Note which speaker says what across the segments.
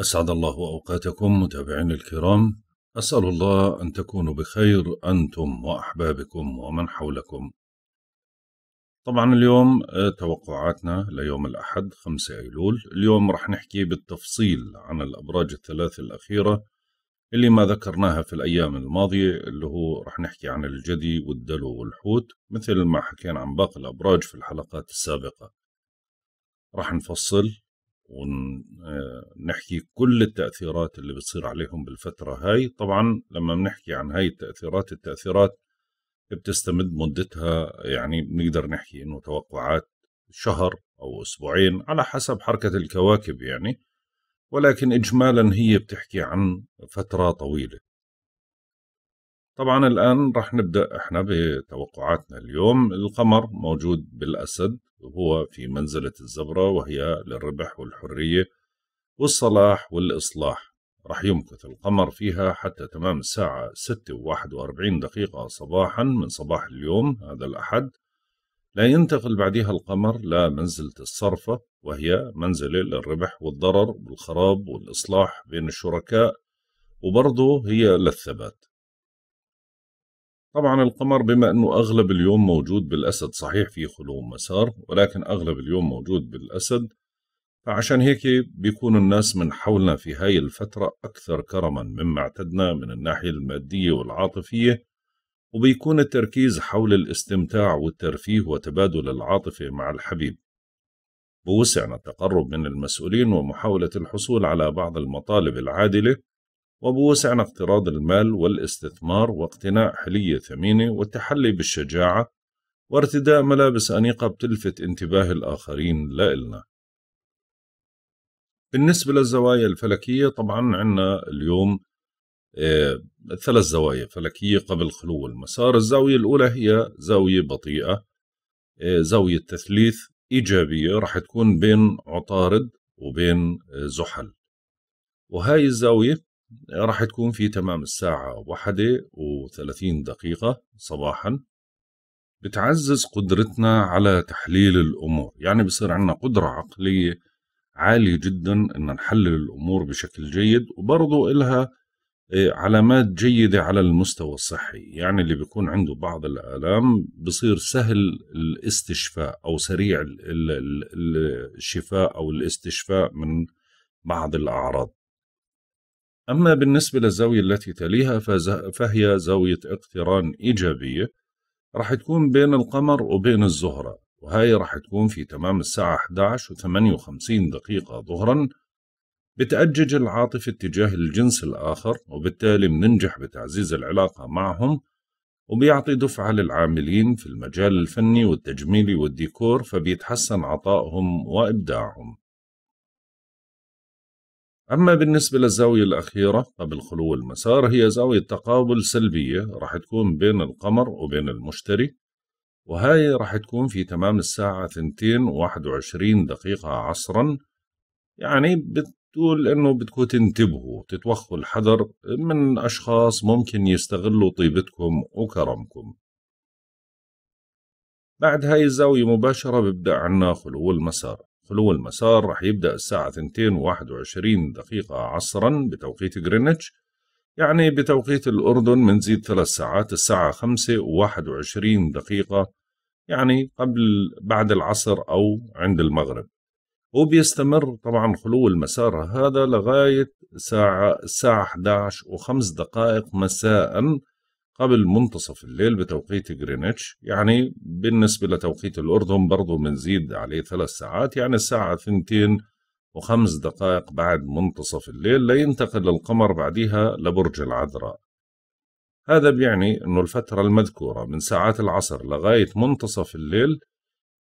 Speaker 1: أسعد الله أوقاتكم متابعين الكرام أسأل الله أن تكونوا بخير أنتم وأحبابكم ومن حولكم طبعا اليوم آه، توقعاتنا ليوم الأحد 5 أيلول اليوم رح نحكي بالتفصيل عن الأبراج الثلاث الأخيرة اللي ما ذكرناها في الأيام الماضية اللي هو رح نحكي عن الجدي والدلو والحوت مثل ما حكينا عن باقي الأبراج في الحلقات السابقة رح نفصل ونحكي كل التأثيرات اللي بتصير عليهم بالفترة هاي طبعا لما بنحكي عن هاي التأثيرات التأثيرات بتستمد مدتها يعني بنقدر نحكي انه توقعات شهر او اسبوعين على حسب حركة الكواكب يعني ولكن اجمالا هي بتحكي عن فترة طويلة طبعا الآن رح نبدأ احنا بتوقعاتنا اليوم القمر موجود بالأسد وهو في منزلة الزبرة وهي للربح والحرية والصلاح والإصلاح رح يمكث القمر فيها حتى تمام الساعة 6 و 41 دقيقة صباحا من صباح اليوم هذا الأحد لا ينتقل بعدها القمر لمنزلة الصرفة وهي منزلة للربح والضرر والخراب والإصلاح بين الشركاء وبرضه هي للثبات طبعا القمر بما أنه أغلب اليوم موجود بالأسد صحيح في خلو مسار ولكن أغلب اليوم موجود بالأسد فعشان هيك بيكون الناس من حولنا في هاي الفترة أكثر كرما مما اعتدنا من الناحية المادية والعاطفية وبيكون التركيز حول الاستمتاع والترفيه وتبادل العاطفة مع الحبيب بوسعنا التقرب من المسؤولين ومحاولة الحصول على بعض المطالب العادلة وبوسعنا اقتراض المال والاستثمار واقتناء حلية ثمينة والتحلي بالشجاعة وارتداء ملابس أنيقة بتلفت انتباه الآخرين لإلنا بالنسبة للزوايا الفلكية طبعا عندنا اليوم آه ثلاث زوايا فلكية قبل خلو المسار الزاوية الأولى هي زاوية بطيئة آه زاوية تثليث إيجابية رح تكون بين عطارد وبين آه زحل وهاي الزاوية راح تكون في تمام الساعة واحدة وثلاثين دقيقة صباحا بتعزز قدرتنا على تحليل الأمور يعني بصير عندنا قدرة عقلية عالية جدا أن نحلل الأمور بشكل جيد وبرضو إلها آه، علامات جيدة على المستوى الصحي يعني اللي بيكون عنده بعض الآلام بصير سهل الاستشفاء أو سريع الشفاء أو الاستشفاء من بعض الأعراض أما بالنسبة للزاوية التي تليها فهي زاوية اقتران إيجابية راح تكون بين القمر وبين الزهرة وهي راح تكون في تمام الساعة 11 و 58 دقيقة ظهرا بتأجج العاطفة اتجاه الجنس الآخر وبالتالي بننجح بتعزيز العلاقة معهم وبيعطي دفعة للعاملين في المجال الفني والتجميلي والديكور فبيتحسن عطائهم وإبداعهم أما بالنسبة للزاوية الأخيرة قبل خلو المسار هي زاوية تقابل سلبية راح تكون بين القمر وبين المشتري وهاي راح تكون في تمام الساعة 2 وواحد وعشرين دقيقة عصرا يعني بتقول إنه بتكون تنتبهوا تتوخوا الحذر من أشخاص ممكن يستغلوا طيبتكم وكرمكم بعد هاي الزاوية مباشرة ببدأ عنا خلو المسار خلو المسار راح يبدأ الساعة 2:21 دقيقة عصرا بتوقيت جرينتش يعني بتوقيت الأردن منزيد ثلاث ساعات الساعة 5:21 دقيقة يعني قبل بعد العصر أو عند المغرب وبيستمر طبعا خلو المسار هذا لغاية الساعة الساعة 11 وخمس دقائق مساء قبل منتصف الليل بتوقيت جرينتش يعني بالنسبة لتوقيت الأردن برضه بنزيد عليه ثلاث ساعات يعني الساعة ثنتين وخمس دقائق بعد منتصف الليل لينتقل القمر بعدها لبرج العذراء هذا بيعني أنه الفترة المذكورة من ساعات العصر لغاية منتصف الليل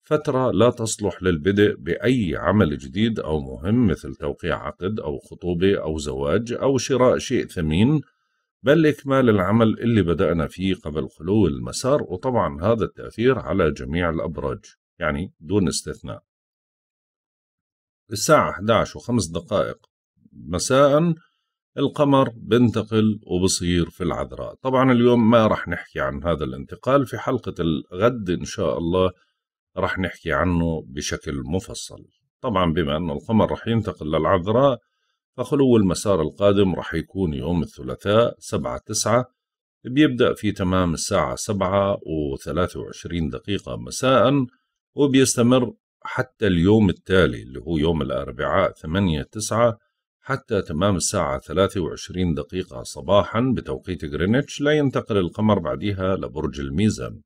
Speaker 1: فترة لا تصلح للبدء بأي عمل جديد أو مهم مثل توقيع عقد أو خطوبة أو زواج أو شراء شيء ثمين بل إكمال العمل اللي بدأنا فيه قبل خلو المسار وطبعا هذا التأثير على جميع الأبراج يعني دون استثناء الساعة 11 وخمس دقائق مساء القمر بنتقل وبصير في العذراء طبعا اليوم ما رح نحكي عن هذا الانتقال في حلقة الغد إن شاء الله رح نحكي عنه بشكل مفصل طبعا بما أن القمر رح ينتقل للعذراء فخلو المسار القادم رح يكون يوم الثلاثاء 7 9 بيبدأ في تمام الساعة 7 و23 دقيقة مساء وبيستمر حتى اليوم التالي اللي هو يوم الأربعاء 8 9 حتى تمام الساعة 23 دقيقة صباحا بتوقيت غرينتش لا ينتقل القمر بعدها لبرج الميزان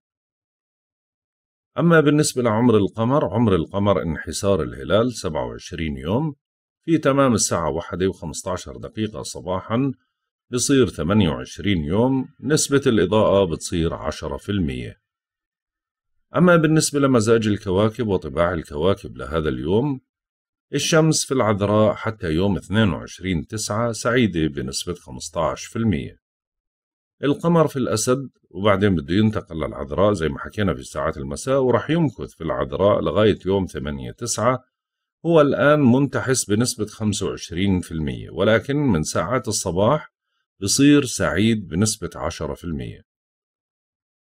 Speaker 1: أما بالنسبة لعمر القمر عمر القمر انحسار الهلال سبعة وعشرين يوم في تمام الساعة واحدة وخمسة عشر دقيقة صباحا بصير 28 يوم نسبة الإضاءة بتصير 10% أما بالنسبة لمزاج الكواكب وطباع الكواكب لهذا اليوم الشمس في العذراء حتى يوم 22 تسعة سعيدة بنسبة 15% القمر في الأسد وبعدين بده ينتقل للعذراء زي ما حكينا في ساعات المساء ورح يمكث في العذراء لغاية يوم ثمانية تسعة هو الآن منتحس بنسبة 25% ولكن من ساعات الصباح بصير سعيد بنسبة 10%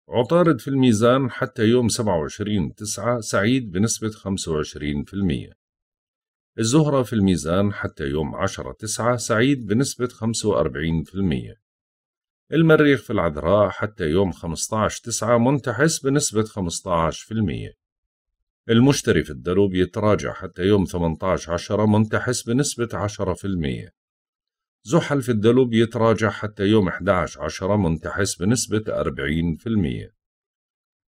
Speaker 1: عطارد في الميزان حتى يوم 27 9 سعيد بنسبة 25% الزهرة في الميزان حتى يوم 10 9 سعيد بنسبة 45% المريخ في العذراء حتى يوم 15 9 منتحس بنسبة 15% المشتري في الدروب يتراجع حتى يوم 18 عشرة منتحس بنسبة 10% زحل في الدلو يتراجع حتى يوم 11 عشرة منتحس بنسبة 40%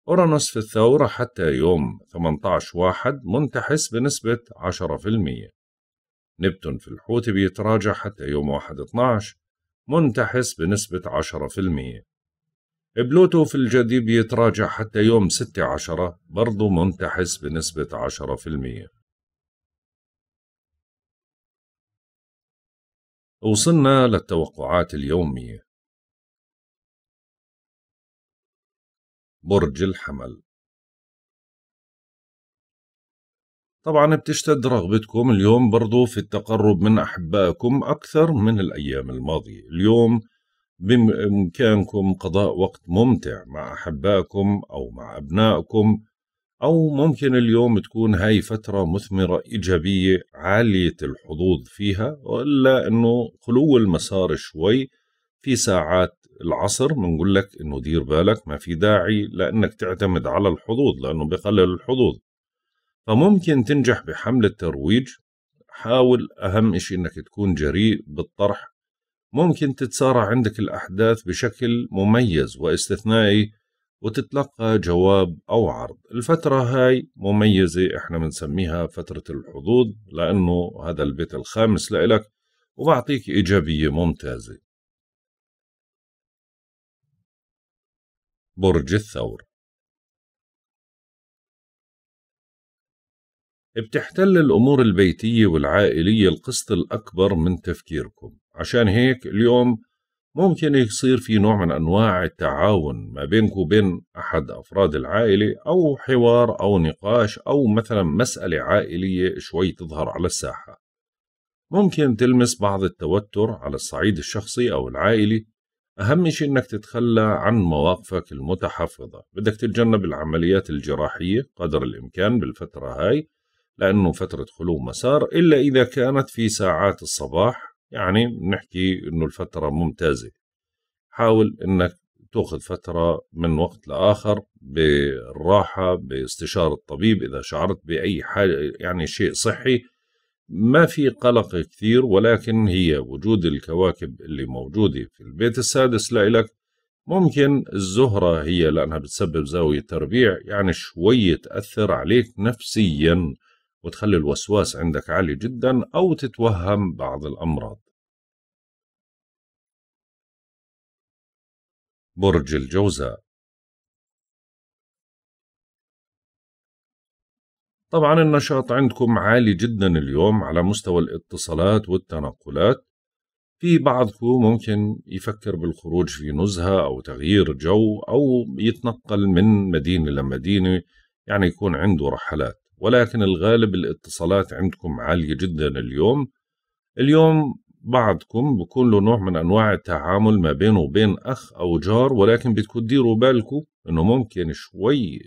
Speaker 1: أورانوس في الثورة حتى يوم 18 واحد منتحس بنسبة 10% نبتون في الحوت بيتراجع حتى يوم 1 12 منتحس بنسبة 10% بلوتو في الجديد بيتراجع حتى يوم 6 عشرة برضه
Speaker 2: منتحس بنسبة 10% وصلنا للتوقعات اليومية
Speaker 3: برج الحمل طبعا بتشتد رغبتكم اليوم برضو في التقرب
Speaker 1: من أحبائكم أكثر من الأيام الماضية اليوم بإمكانكم قضاء وقت ممتع مع أحبائكم أو مع أبنائكم أو ممكن اليوم تكون هاي فترة مثمرة إيجابية عالية الحظوظ فيها وإلا أنه خلو المسار شوي في ساعات العصر بنقول لك أنه دير بالك ما في داعي لأنك تعتمد على الحظوظ لأنه بقلل الحظوظ فممكن تنجح بحملة ترويج حاول أهم إشي أنك تكون جريء بالطرح ممكن تتسارع عندك الأحداث بشكل مميز واستثنائي وتتلقى جواب أو عرض الفترة هاي مميزة احنا بنسميها فترة الحظوظ لأنه هذا البيت الخامس
Speaker 3: لإلك وبعطيك إيجابية ممتازة برج الثور بتحتل الأمور البيتية والعائلية القسط
Speaker 1: الأكبر من تفكيركم عشان هيك اليوم ممكن يصير في نوع من أنواع التعاون ما بينك وبين أحد أفراد العائلة أو حوار أو نقاش أو مثلا مسألة عائلية شوي تظهر على الساحة ممكن تلمس بعض التوتر على الصعيد الشخصي أو العائلي أهم شيء أنك تتخلى عن مواقفك المتحفظة بدك تتجنب العمليات الجراحية قدر الإمكان بالفترة هاي لأنه فترة خلو مسار إلا إذا كانت في ساعات الصباح يعني نحكي انه الفتره ممتازه حاول انك تاخذ فتره من وقت لاخر بالراحه باستشاره الطبيب اذا شعرت باي حاجه يعني شيء صحي ما في قلق كثير ولكن هي وجود الكواكب اللي موجوده في البيت السادس لإلك ممكن الزهره هي لانها بتسبب زاويه تربيع يعني شوي تاثر
Speaker 2: عليك نفسيا وتخلي الوسواس عندك عالي جدا أو تتوهم بعض الأمراض برج الجوزاء طبعا النشاط عندكم عالي جدا اليوم على مستوى الاتصالات
Speaker 1: والتنقلات في بعضكم ممكن يفكر بالخروج في نزهة أو تغيير جو أو يتنقل من مدينة لمدينة يعني يكون عنده رحلات ولكن الغالب الاتصالات عندكم عالية جدا اليوم اليوم بعضكم بكون له نوع من أنواع التعامل ما بينه وبين أخ أو جار ولكن بتكون تديروا بالكم أنه ممكن شوي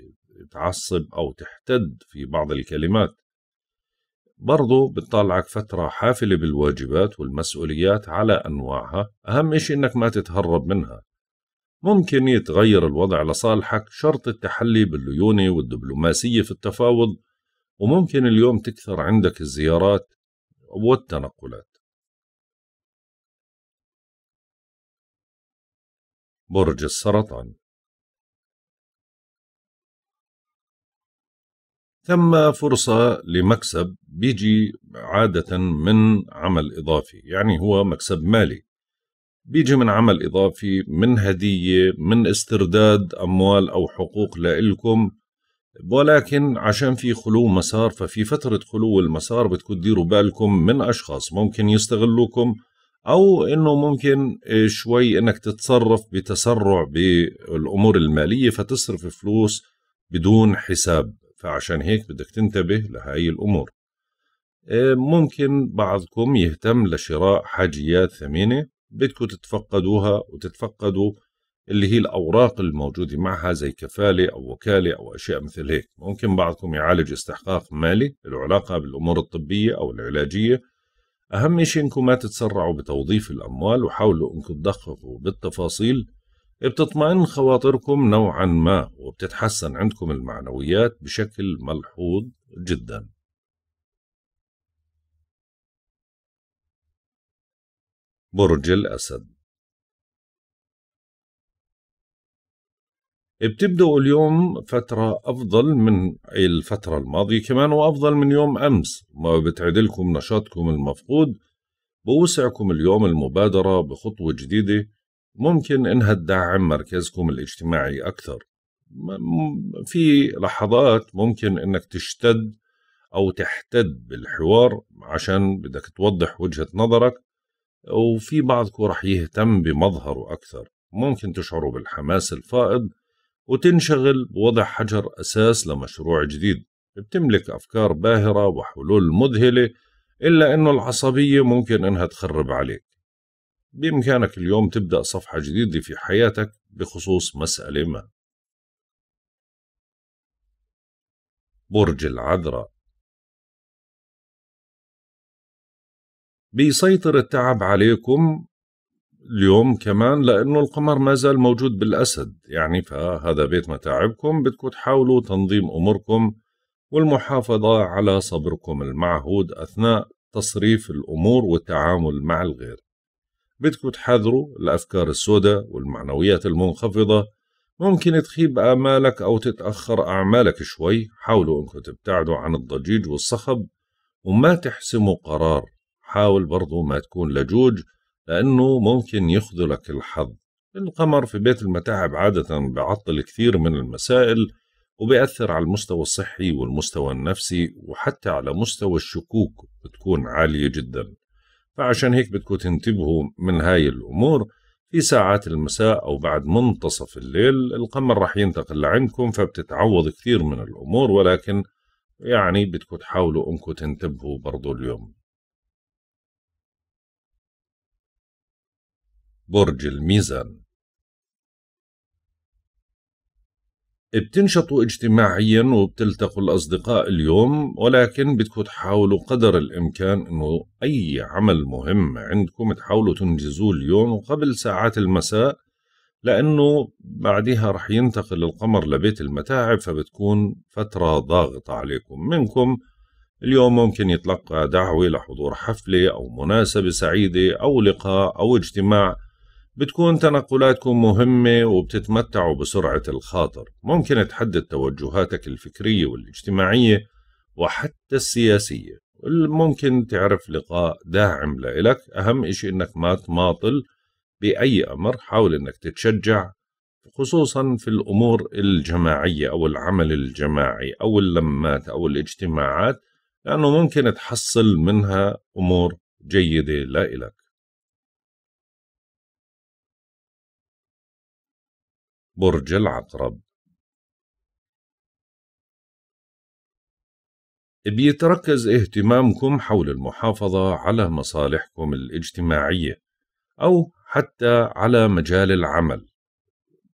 Speaker 1: تعصب أو تحتد في بعض الكلمات برضو بتطلعك فترة حافلة بالواجبات والمسؤوليات على أنواعها أهم إشي إنك ما تتهرب منها ممكن يتغير الوضع لصالحك شرط التحلي بالليونة والدبلوماسية في
Speaker 3: التفاوض وممكن اليوم تكثر عندك الزيارات والتنقلات
Speaker 2: برج السرطان ثم فرصة لمكسب بيجي عادة من
Speaker 1: عمل إضافي يعني هو مكسب مالي بيجي من عمل إضافي من هدية من استرداد أموال أو حقوق لإلكم ولكن عشان في خلو مسار ففي فترة خلو المسار بدكم تديروا بالكم من أشخاص ممكن يستغلوكم أو إنه ممكن آه، شوي إنك تتصرف بتسرع بالأمور المالية فتصرف فلوس بدون حساب فعشان هيك بدك تنتبه لهاي الأمور آه، ممكن بعضكم يهتم لشراء حاجيات ثمينة بدكم تتفقدوها وتتفقدوا اللي هي الأوراق الموجودة معها زي كفالة أو وكالة أو أشياء مثل هيك ممكن بعضكم يعالج استحقاق مالي له علاقة بالأمور الطبية أو العلاجية أهم شيء إنكم ما تتسرعوا بتوظيف الأموال وحاولوا إنكم تدققوا بالتفاصيل بتطمئن خواطركم نوعا ما وبتتحسن عندكم المعنويات بشكل
Speaker 3: ملحوظ جدا برج الأسد بتبدأوا اليوم فترة أفضل من
Speaker 1: الفترة الماضية كمان وأفضل من يوم أمس ما بتعدلكم نشاطكم المفقود بوسعكم اليوم المبادرة بخطوة جديدة ممكن إنها تدعم مركزكم الاجتماعي أكثر في لحظات ممكن إنك تشتد أو تحتد بالحوار عشان بدك توضح وجهة نظرك وفي بعضكم رح يهتم بمظهره أكثر ممكن تشعروا بالحماس الفائض وتنشغل بوضع حجر أساس لمشروع جديد بتملك أفكار باهرة وحلول مذهلة إلا أنه العصبية
Speaker 2: ممكن أنها تخرب عليك بإمكانك اليوم تبدأ صفحة جديدة في حياتك بخصوص مسألة ما برج العذراء بيسيطر التعب عليكم اليوم كمان لانه القمر ما زال
Speaker 1: موجود بالاسد يعني فهذا بيت متاعبكم بدكم تحاولوا تنظيم اموركم والمحافظه على صبركم المعهود اثناء تصريف الامور والتعامل مع الغير بدكم تحذروا الافكار السوداء والمعنويات المنخفضه ممكن تخيب امالك او تتاخر اعمالك شوي حاولوا انكم تبتعدوا عن الضجيج والصخب وما تحسموا قرار حاول برضو ما تكون لجوج لأنه ممكن يخذلك الحظ القمر في بيت المتاعب عادة بعطل كثير من المسائل وبيأثر على المستوى الصحي والمستوى النفسي وحتى على مستوى الشكوك بتكون عالية جدا فعشان هيك بدكم تنتبهوا من هاي الأمور في ساعات المساء أو بعد منتصف الليل القمر رح ينتقل لعندكم فبتتعوض كثير من الأمور ولكن
Speaker 2: يعني بدكم تحاولوا أنكم تنتبهوا برضو اليوم برج الميزان بتنشطوا اجتماعيا وبتلتقوا
Speaker 1: الأصدقاء اليوم ولكن بدكم تحاولوا قدر الإمكان أنه أي عمل مهم عندكم تحاولوا تنجزوه اليوم وقبل ساعات المساء لأنه بعدها رح ينتقل القمر لبيت المتاعب فبتكون فترة ضاغطة عليكم منكم اليوم ممكن يتلقى دعوة لحضور حفلة أو مناسبة سعيدة أو لقاء أو اجتماع بتكون تنقلاتكم مهمة وبتتمتعوا بسرعة الخاطر ممكن تحدد توجهاتك الفكرية والاجتماعية وحتى السياسية ممكن تعرف لقاء داعم لإلك أهم إشي إنك ما تماطل بأي أمر حاول إنك تتشجع خصوصا في الأمور الجماعية أو العمل الجماعي أو اللمات
Speaker 2: أو الاجتماعات لأنه ممكن تحصل منها أمور جيدة لإلك برج العقرب بيتركز اهتمامكم حول المحافظة على مصالحكم
Speaker 1: الاجتماعية أو حتى على مجال العمل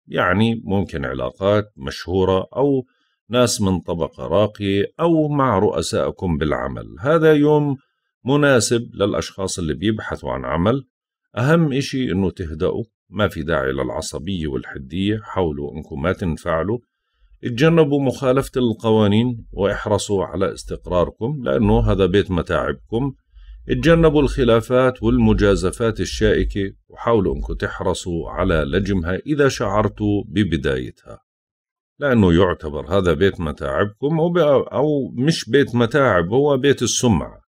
Speaker 1: يعني ممكن علاقات مشهورة أو ناس من طبقة راقية أو مع رؤسائكم بالعمل هذا يوم مناسب للأشخاص اللي بيبحثوا عن عمل أهم إشي أنه تهدأوا ما في داعي للعصبية والحدية حاولوا أنكم ما تنفعلوا اتجنبوا مخالفة القوانين واحرصوا على استقراركم لأنه هذا بيت متاعبكم اتجنبوا الخلافات والمجازفات الشائكة وحاولوا أنكم تحرصوا على لجمها إذا شعرتوا ببدايتها لأنه يعتبر هذا بيت متاعبكم أو, مش بيت متاعب هو بيت السمعة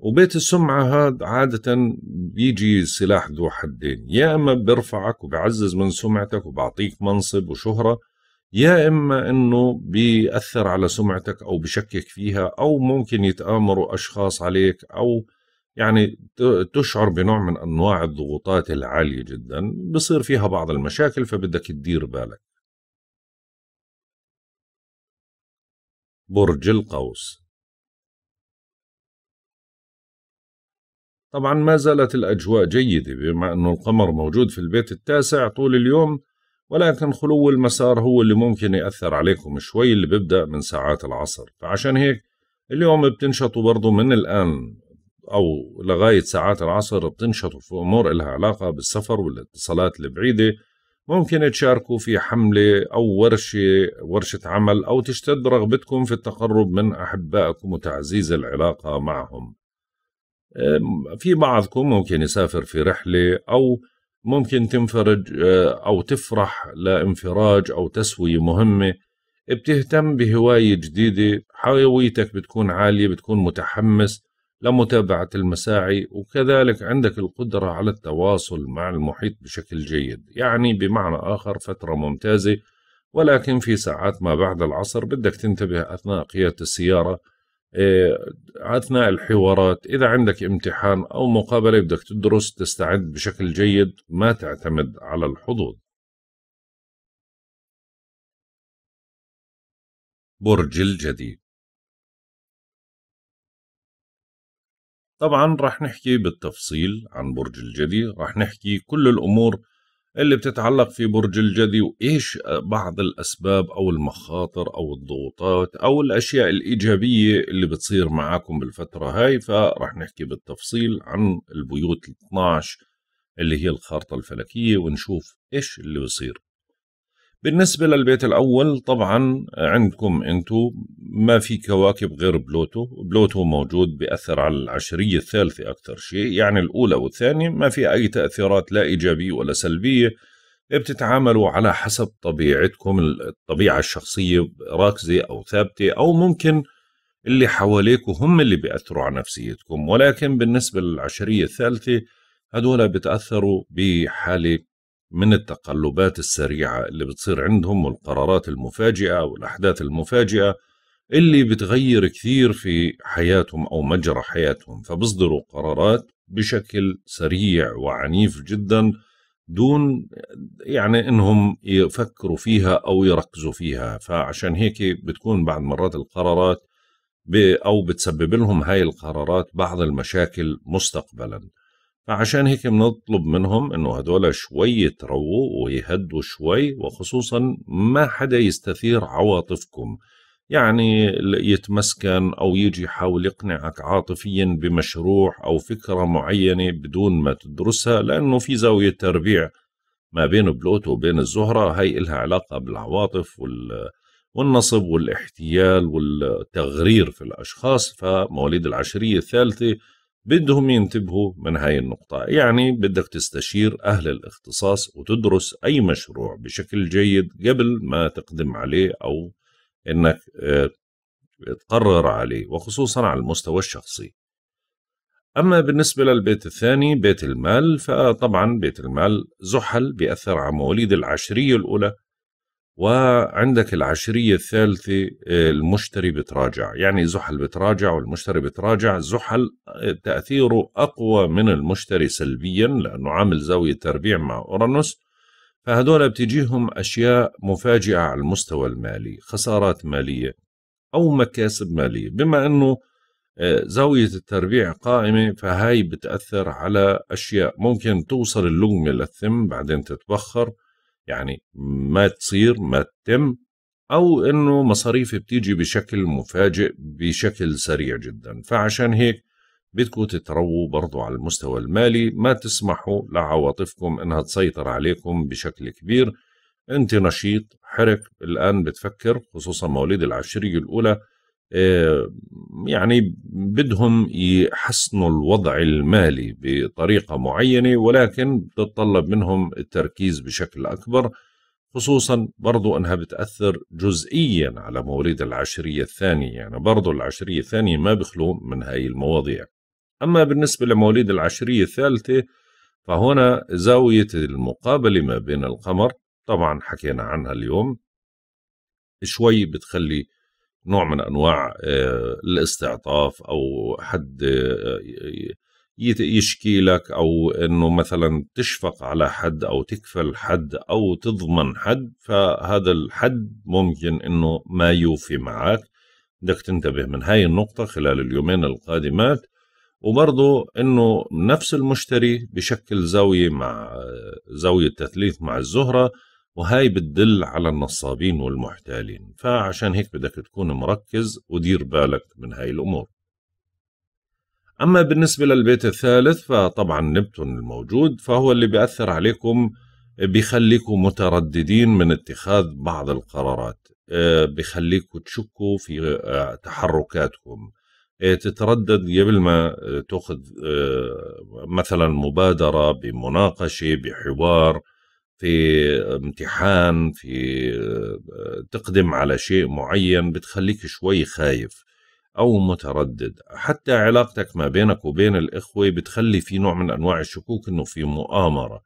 Speaker 1: وبيت السمعة هذا عادة بيجي سلاح ذو حدين يا إما بيرفعك وبعزز من سمعتك وبعطيك منصب وشهرة يا إما أنه بيأثر على سمعتك أو بشكك فيها أو ممكن يتآمروا أشخاص عليك أو يعني
Speaker 2: تشعر بنوع من أنواع الضغوطات العالية جدا بصير فيها بعض المشاكل فبدك تدير بالك برج القوس طبعا ما زالت الأجواء جيدة بما أنه القمر موجود في البيت التاسع طول اليوم
Speaker 1: ولكن خلو المسار هو اللي ممكن يأثر عليكم شوي اللي بيبدأ من ساعات العصر فعشان هيك اليوم بتنشطوا برضو من الآن أو لغاية ساعات العصر بتنشطوا في أمور إلها علاقة بالسفر والاتصالات البعيدة ممكن تشاركوا في حملة أو ورشة ورشة عمل أو تشتد رغبتكم في التقرب من أحبائكم وتعزيز العلاقة معهم في بعضكم ممكن يسافر في رحلة أو ممكن تنفرج آه، أو تفرح لانفراج أو تسوية مهمة بتهتم بهواية جديدة حيويتك بتكون عالية بتكون متحمس لمتابعة المساعي وكذلك عندك القدرة على التواصل مع المحيط بشكل جيد يعني بمعنى آخر فترة ممتازة ولكن في ساعات ما بعد العصر بدك تنتبه أثناء قيادة السيارة إيه، اثناء الحوارات اذا عندك امتحان او
Speaker 2: مقابله بدك تدرس تستعد بشكل جيد ما تعتمد على الحظوظ برج الجدي طبعا رح نحكي بالتفصيل عن برج الجدي رح نحكي كل الامور اللي بتتعلق في برج
Speaker 1: الجدي وايش بعض الاسباب او المخاطر او الضغوطات او الاشياء الايجابيه اللي بتصير معاكم بالفتره هاي فرح نحكي بالتفصيل عن البيوت 12 اللي هي الخارطه الفلكيه ونشوف ايش اللي بصير بالنسبة للبيت الأول طبعا عندكم أنتو ما في كواكب غير بلوتو بلوتو موجود بأثر على العشرية الثالثة أكثر شيء يعني الأولى والثانية ما في أي تأثيرات لا إيجابية ولا سلبية بتتعاملوا على حسب طبيعتكم الطبيعة الشخصية راكزة أو ثابتة أو ممكن اللي حواليكم هم اللي بيأثروا على نفسيتكم ولكن بالنسبة للعشرية الثالثة هدول بتأثروا بحالة من التقلبات السريعة اللي بتصير عندهم والقرارات المفاجئة والأحداث المفاجئة اللي بتغير كثير في حياتهم أو مجرى حياتهم فبصدروا قرارات بشكل سريع وعنيف جدا دون يعني انهم يفكروا فيها او يركزوا فيها فعشان هيك بتكون بعض مرات القرارات او بتسبب لهم هاي القرارات بعض المشاكل مستقبلا فعشان هيك بنطلب منهم انه هدول شوي يترووا ويهدوا شوي وخصوصا ما حدا يستثير عواطفكم يعني يتمسكن او يجي يحاول يقنعك عاطفيا بمشروع او فكره معينه بدون ما تدرسها لانه في زاويه تربيع ما بين بلوتو وبين الزهره هي إلها علاقه بالعواطف وال والنصب والاحتيال والتغرير في الاشخاص فمواليد العشريه الثالثه بدهم ينتبهوا من هاي النقطة يعني بدك تستشير أهل الاختصاص وتدرس أي مشروع بشكل جيد قبل ما تقدم عليه أو أنك آه، تقرر عليه وخصوصا على المستوى الشخصي أما بالنسبة للبيت الثاني بيت المال فطبعا بيت المال زحل بيأثر على مواليد العشرية الأولى وعندك العشرية الثالثة آه، المشتري بتراجع يعني زحل بتراجع والمشتري بتراجع زحل آه، تأثيره أقوى من المشتري سلبيا لأنه عامل زاوية تربيع مع أورانوس فهدول بتجيهم أشياء مفاجئة على المستوى المالي خسارات مالية أو مكاسب مالية بما أنه آه، زاوية التربيع قائمة فهاي بتأثر على أشياء ممكن توصل اللقمة للثم بعدين تتبخر يعني ما تصير ما تتم أو أنه مصاريفي بتيجي بشكل مفاجئ بشكل سريع جدا فعشان هيك بدكم تترووا برضو على المستوى المالي ما تسمحوا لعواطفكم أنها تسيطر عليكم بشكل كبير أنت نشيط حرك الآن بتفكر خصوصا مواليد العشرية الأولى آه، يعني بدهم يحسنوا الوضع المالي بطريقة معينة ولكن بتتطلب منهم التركيز بشكل أكبر خصوصا برضو أنها بتأثر جزئيا على مواليد العشرية الثانية يعني برضو العشرية الثانية ما بخلو من هاي المواضيع أما بالنسبة لمواليد العشرية الثالثة فهنا زاوية المقابلة ما بين القمر طبعا حكينا عنها اليوم شوي بتخلي نوع من انواع آه، الاستعطاف او حد آه، يشكي لك او انه مثلا تشفق على حد او تكفل حد او تضمن حد فهذا الحد ممكن انه ما يوفي معك بدك تنتبه من هاي النقطة خلال اليومين القادمات وبرضه انه نفس المشتري بشكل زاوية مع آه، زاوية تثليث مع الزهرة وهاي بتدل على النصابين والمحتالين فعشان هيك بدك تكون مركز ودير بالك من هاي الأمور أما بالنسبة للبيت الثالث فطبعا نبتون الموجود فهو اللي بيأثر عليكم بيخليكم مترددين من اتخاذ بعض القرارات آه، بخليكم تشكوا في آه، تحركاتكم آه، تتردد قبل ما تاخذ مثلا مبادره بمناقشه بحوار في امتحان في آه، تقدم على شيء معين بتخليك شوي خايف أو متردد حتى علاقتك ما بينك وبين الإخوة بتخلي في نوع من أنواع الشكوك أنه في مؤامرة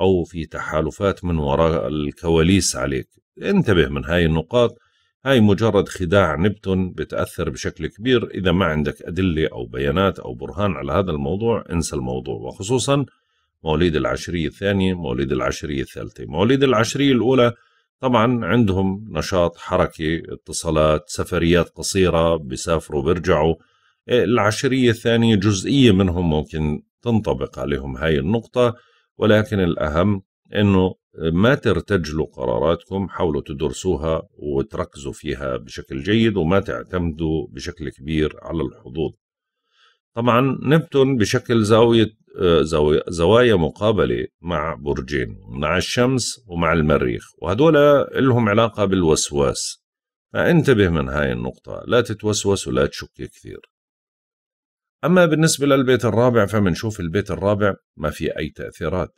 Speaker 1: أو في تحالفات من وراء الكواليس عليك انتبه من هاي النقاط هاي مجرد خداع نبتون بتأثر بشكل كبير إذا ما عندك أدلة أو بيانات أو برهان على هذا الموضوع انسى الموضوع وخصوصا مواليد العشرية الثانية مواليد العشرية الثالثة مواليد العشرية الأولى طبعا عندهم نشاط حركي اتصالات سفريات قصيرة بيسافروا بيرجعوا إيه، العشرية الثانية جزئية منهم ممكن تنطبق عليهم هاي النقطة ولكن الأهم أنه ما ترتجلوا قراراتكم حاولوا تدرسوها وتركزوا فيها بشكل جيد وما تعتمدوا بشكل كبير على الحظوظ طبعا نبتون بشكل آه، زاوية زوايا مقابلة مع برجين مع الشمس ومع المريخ وهدول لهم علاقة بالوسواس فانتبه من هاي النقطة لا تتوسوس ولا تشك كثير أما بالنسبة للبيت الرابع فمنشوف البيت الرابع ما في أي تأثيرات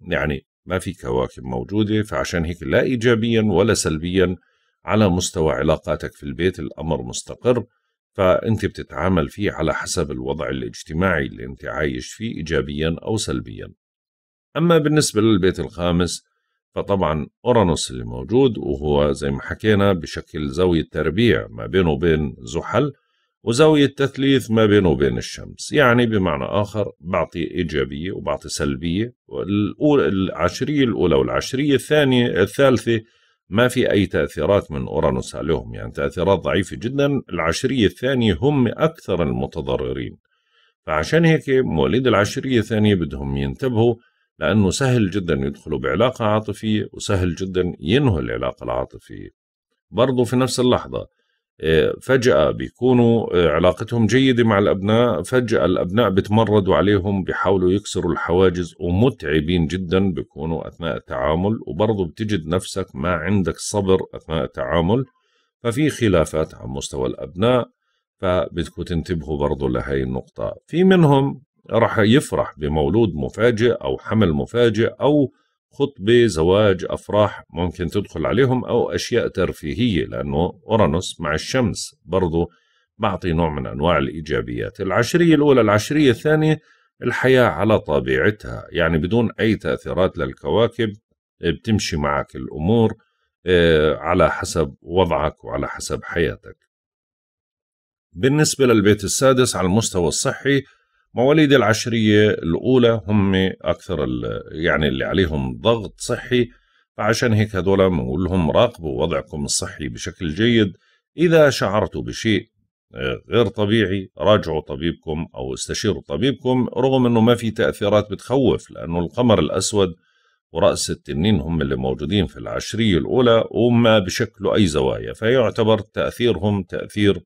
Speaker 1: يعني ما في كواكب موجودة فعشان هيك لا إيجابيا ولا سلبيا على مستوى علاقاتك في البيت الأمر مستقر فأنت بتتعامل فيه على حسب الوضع الاجتماعي اللي أنت عايش فيه إيجابيا أو سلبيا أما بالنسبة للبيت الخامس فطبعا أورانوس اللي موجود وهو زي ما حكينا بشكل زاوية تربيع ما بينه وبين زحل وزاوية تثليث ما بينه وبين الشمس يعني بمعنى آخر بعطي إيجابية وبعطي سلبية العشرية الأولى والعشرية الثانية الثالثة ما في أي تأثيرات من أورانوس عليهم يعني تأثيرات ضعيفة جدا العشرية الثانية هم أكثر المتضررين فعشان هيك مواليد العشرية الثانية بدهم ينتبهوا لأنه سهل جدا يدخلوا بعلاقة عاطفية وسهل جدا ينهوا العلاقة العاطفية برضو في نفس اللحظة فجأة بيكونوا آه، علاقتهم جيدة مع الأبناء فجأة الأبناء بتمردوا عليهم بيحاولوا يكسروا الحواجز ومتعبين جدا بيكونوا أثناء التعامل وبرضه بتجد نفسك ما عندك صبر أثناء التعامل ففي خلافات على مستوى الأبناء فبدكم تنتبهوا برضه لهي النقطة في منهم رح يفرح بمولود مفاجئ أو حمل مفاجئ أو خطبة زواج أفراح ممكن تدخل عليهم أو أشياء ترفيهية لأنه أورانوس مع الشمس برضو بعطي نوع من أنواع الإيجابيات العشرية الأولى العشرية الثانية الحياة على طبيعتها يعني بدون أي تأثيرات للكواكب بتمشي معك الأمور آه، على حسب وضعك وعلى حسب حياتك بالنسبة للبيت السادس على المستوى الصحي مواليد العشرية الأولى هم أكثر يعني اللي عليهم ضغط صحي فعشان هيك هدول بنقول لهم راقبوا وضعكم الصحي بشكل جيد إذا شعرتوا بشيء آه، غير طبيعي راجعوا طبيبكم أو استشيروا طبيبكم رغم أنه ما في تأثيرات بتخوف لأنه القمر الأسود ورأس التنين هم اللي موجودين في العشرية الأولى وما بشكلوا أي زوايا فيعتبر تأثيرهم تأثير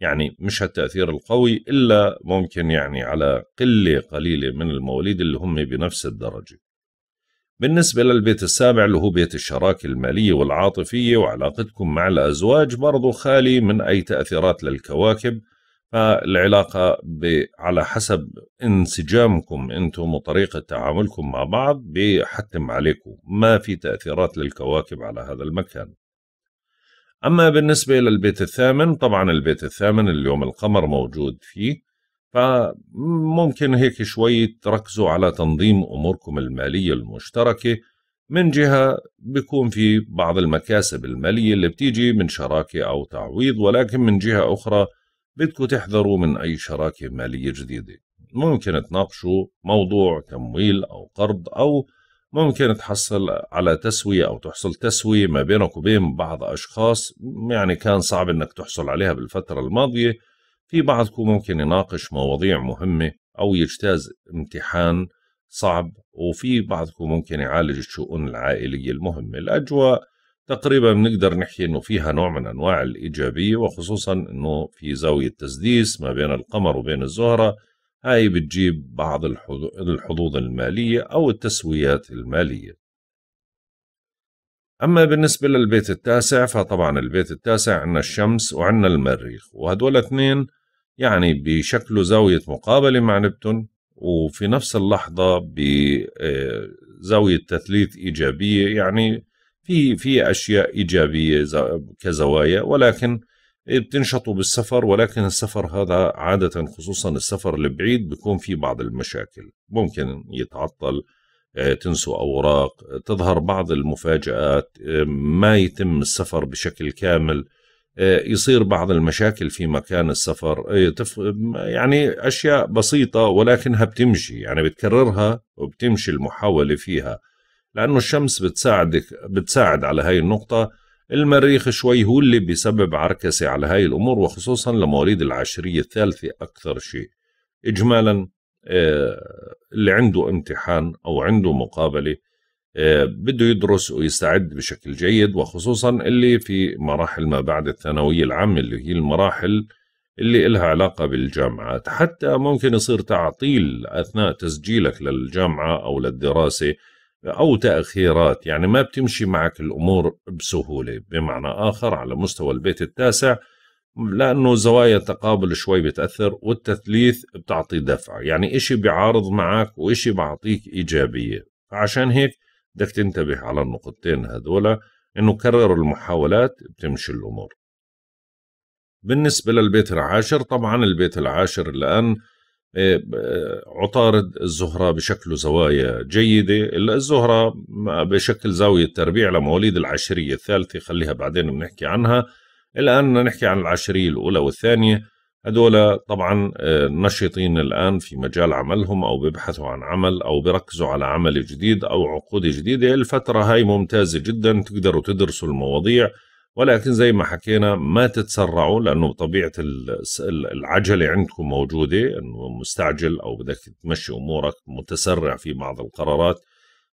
Speaker 1: يعني مش هالتأثير القوي إلا ممكن يعني على قلة قليلة من المواليد اللي هم بنفس الدرجة بالنسبة للبيت السابع اللي هو بيت الشراكة المالية والعاطفية وعلاقتكم مع الأزواج برضو خالي من أي تأثيرات للكواكب فالعلاقة على حسب انسجامكم أنتم وطريقة تعاملكم مع بعض بيحتم عليكم ما في تأثيرات للكواكب على هذا المكان أما بالنسبة للبيت الثامن طبعا البيت الثامن اليوم القمر موجود فيه فممكن هيك شوي تركزوا على تنظيم أموركم المالية المشتركة من جهة بيكون في بعض المكاسب المالية اللي بتيجي من شراكة أو تعويض ولكن من جهة أخرى بدكم تحذروا من أي شراكة مالية جديدة ممكن تناقشوا موضوع تمويل أو قرض أو ممكن تحصل على تسوية أو تحصل تسوية ما بينك وبين بعض أشخاص يعني كان صعب أنك تحصل عليها بالفترة الماضية في بعضكم ممكن يناقش مواضيع مهمة أو يجتاز امتحان صعب وفي بعضكم ممكن يعالج الشؤون العائلية المهمة الأجواء تقريبا بنقدر نحكي انه فيها نوع من انواع الايجابيه وخصوصا انه في زاويه تسديس ما بين القمر وبين الزهره هاي بتجيب بعض الحظوظ المالية أو التسويات المالية أما بالنسبة للبيت التاسع فطبعا البيت التاسع عندنا الشمس وعندنا المريخ وهدول اثنين يعني بشكلوا زاوية مقابلة مع نبتون وفي نفس اللحظة بزاوية آه، تثليث إيجابية يعني في في أشياء إيجابية كزوايا ولكن إيه، بتنشطوا بالسفر ولكن السفر هذا عادة خصوصا السفر البعيد بيكون في بعض المشاكل ممكن يتعطل آه، تنسوا أوراق آه، تظهر بعض المفاجآت آه، ما يتم السفر بشكل كامل يصير بعض المشاكل في مكان السفر يعني أشياء بسيطة ولكنها بتمشي يعني بتكررها وبتمشي المحاولة فيها لأنه الشمس بتساعدك بتساعد على هاي النقطة المريخ شوي هو اللي بيسبب عركسة على هاي الأمور وخصوصا لمواليد العشرية الثالثة أكثر شيء إجمالا آه، اللي عنده امتحان أو عنده مقابلة آه، بده يدرس ويستعد بشكل جيد وخصوصا اللي في مراحل ما بعد الثانوية العامة اللي هي المراحل اللي إلها علاقة بالجامعات حتى ممكن يصير تعطيل أثناء تسجيلك للجامعة أو للدراسة أو تأخيرات يعني ما بتمشي معك الأمور بسهولة بمعنى آخر على مستوى البيت التاسع لأنه زوايا التقابل شوي بتأثر والتثليث بتعطي دفعة يعني إشي بيعارض معك وإشي بعطيك إيجابية فعشان هيك بدك تنتبه على النقطتين هذولا إنه كرر المحاولات بتمشي الأمور بالنسبة للبيت العاشر طبعا البيت العاشر الآن إيه، عطارد الزهرة بشكل زوايا جيدة الزهرة بشكل زاوية تربيع لمواليد العشرية الثالثة خليها بعدين بنحكي عنها الآن بدنا نحكي عن العشرية الأولى والثانية هدول طبعا إيه، نشطين الآن في مجال عملهم أو بيبحثوا عن عمل أو بيركزوا على عمل جديد أو عقود جديدة الفترة هاي ممتازة جدا تقدروا تدرسوا المواضيع ولكن زي ما حكينا ما تتسرعوا لانه طبيعه العجله عندكم موجوده انه مستعجل او بدك تمشي امورك متسرع في بعض القرارات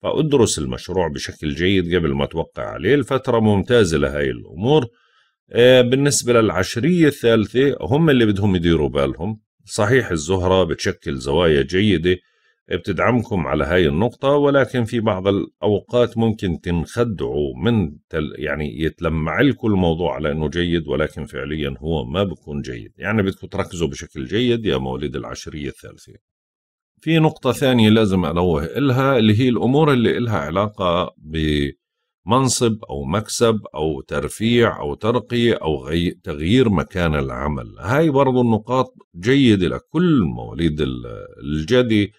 Speaker 1: فادرس المشروع بشكل جيد قبل ما توقع عليه الفتره ممتازه لهي الامور آه، بالنسبة للعشرية الثالثة هم اللي بدهم يديروا بالهم صحيح الزهرة بتشكل زوايا جيدة بتدعمكم على هاي النقطة ولكن في بعض الأوقات ممكن تنخدعوا من تل يعني يتلمع لكم الموضوع على أنه جيد ولكن فعليا هو ما بكون جيد يعني بدكم تركزوا بشكل جيد يا مواليد العشرية الثالثة في نقطة ثانية لازم أنوه إلها اللي هي الأمور اللي إلها علاقة بمنصب أو مكسب أو ترفيع أو ترقية أو غي... تغيير مكان العمل هاي برضو النقاط جيدة لكل مواليد الجدي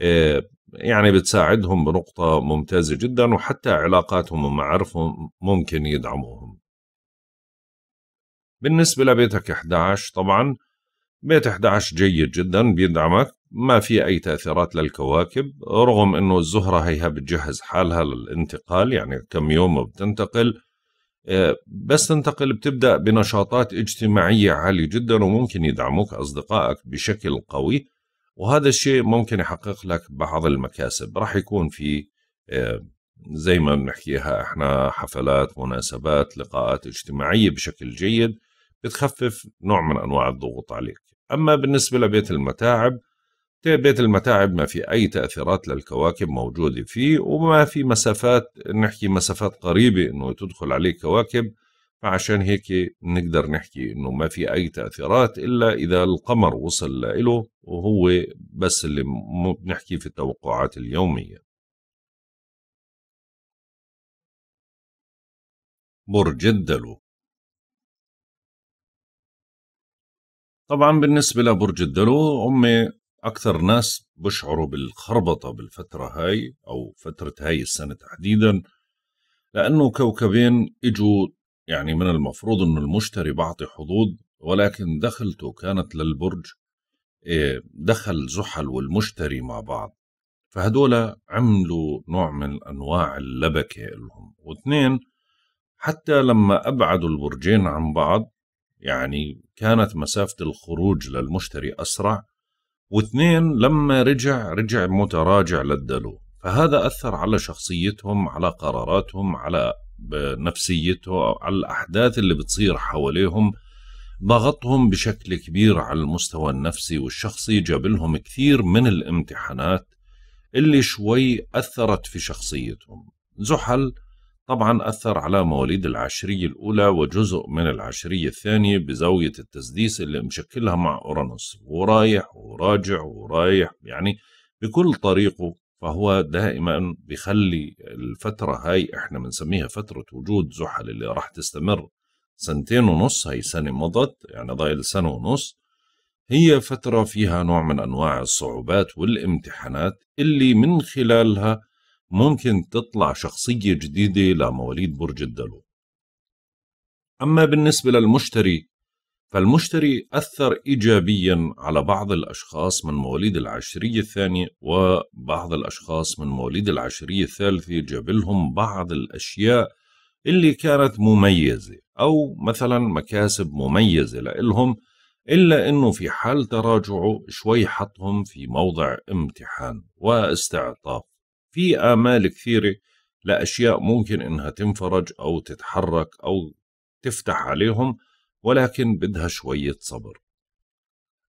Speaker 1: آه، يعني بتساعدهم بنقطة ممتازة جدا وحتى علاقاتهم ومعارفهم ممكن يدعموهم بالنسبة لبيتك 11 طبعا بيت 11 جيد جدا بيدعمك ما في أي تأثيرات للكواكب رغم أنه الزهرة هيها بتجهز حالها للانتقال يعني كم يوم بتنتقل آه، بس تنتقل بتبدأ بنشاطات اجتماعية عالية جدا وممكن يدعموك أصدقائك بشكل قوي وهذا الشيء ممكن يحقق لك بعض المكاسب راح يكون في آه، زي ما بنحكيها احنا حفلات مناسبات لقاءات اجتماعية بشكل جيد بتخفف نوع من أنواع الضغوط عليك أما بالنسبة لبيت المتاعب بيت المتاعب ما في أي تأثيرات للكواكب موجودة فيه وما في مسافات نحكي مسافات قريبة أنه تدخل عليه كواكب فعشان هيك نقدر نحكي انه ما في اي تاثيرات
Speaker 2: الا اذا القمر وصل له وهو بس اللي بنحكي في التوقعات اليوميه برج الدلو طبعا بالنسبه لبرج الدلو هم اكثر ناس بشعروا بالخربطه
Speaker 1: بالفتره هاي او فتره هاي السنه تحديدا لانه كوكبين اجوا يعني من المفروض أن المشتري بعطي حظوظ ولكن دخلته كانت للبرج آه، دخل زحل والمشتري مع بعض فهدول عملوا نوع من أنواع اللبكة لهم واثنين حتى لما أبعدوا البرجين عن بعض يعني كانت مسافة الخروج للمشتري أسرع واثنين لما رجع رجع متراجع للدلو فهذا أثر على شخصيتهم على قراراتهم على بنفسيته على الأحداث اللي بتصير حواليهم ضغطهم بشكل كبير على المستوى النفسي والشخصي جاب لهم كثير من الامتحانات اللي شوي أثرت في شخصيتهم زحل طبعا أثر على مواليد العشرية الأولى وجزء من العشرية الثانية بزاوية التسديس اللي مشكلها مع أورانوس ورايح وراجع ورايح يعني بكل طريقه فهو دائما بيخلي الفترة هاي احنا بنسميها فترة وجود زحل اللي راح تستمر سنتين ونص هي سنة مضت يعني ضايل سنة ونص هي فترة فيها نوع من أنواع الصعوبات والامتحانات اللي من خلالها ممكن تطلع شخصية جديدة لمواليد برج الدلو أما بالنسبة للمشتري فالمشتري أثر إيجابيا على بعض الأشخاص من مواليد العشرية الثانية وبعض الأشخاص من مواليد العشرية الثالثة جاب لهم بعض الأشياء اللي كانت مميزة أو مثلا مكاسب مميزة لإلهم إلا أنه في حال تراجعه شوي حطهم في موضع امتحان واستعطاف في آمال كثيرة لأشياء ممكن إنها تنفرج أو تتحرك أو تفتح عليهم ولكن بدها شوية صبر